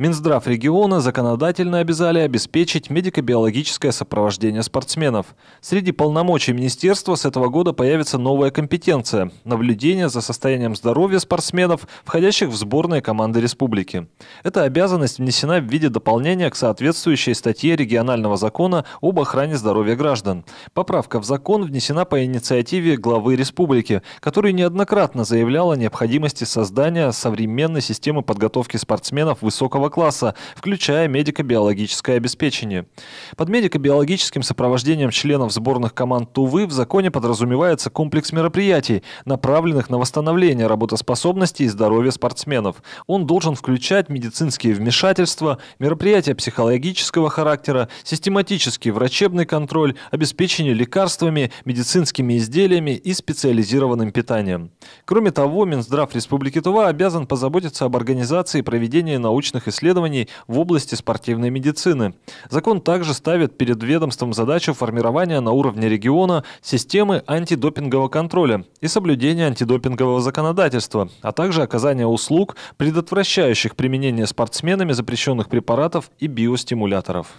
Минздрав региона законодательно обязали обеспечить медико-биологическое сопровождение спортсменов. Среди полномочий министерства с этого года появится новая компетенция – наблюдение за состоянием здоровья спортсменов, входящих в сборные команды республики. Эта обязанность внесена в виде дополнения к соответствующей статье регионального закона об охране здоровья граждан. Поправка в закон внесена по инициативе главы республики, который неоднократно заявлял о необходимости создания современной системы подготовки спортсменов высокого класса, включая медико-биологическое обеспечение. Под медико-биологическим сопровождением членов сборных команд Тувы в законе подразумевается комплекс мероприятий, направленных на восстановление работоспособности и здоровья спортсменов. Он должен включать медицинские вмешательства, мероприятия психологического характера, систематический врачебный контроль, обеспечение лекарствами, медицинскими изделиями и специализированным питанием. Кроме того, Минздрав Республики Тува обязан позаботиться об организации проведения научных исследований в области спортивной медицины. Закон также ставит перед ведомством задачу формирования на уровне региона системы антидопингового контроля и соблюдения антидопингового законодательства, а также оказания услуг, предотвращающих применение спортсменами запрещенных препаратов и биостимуляторов.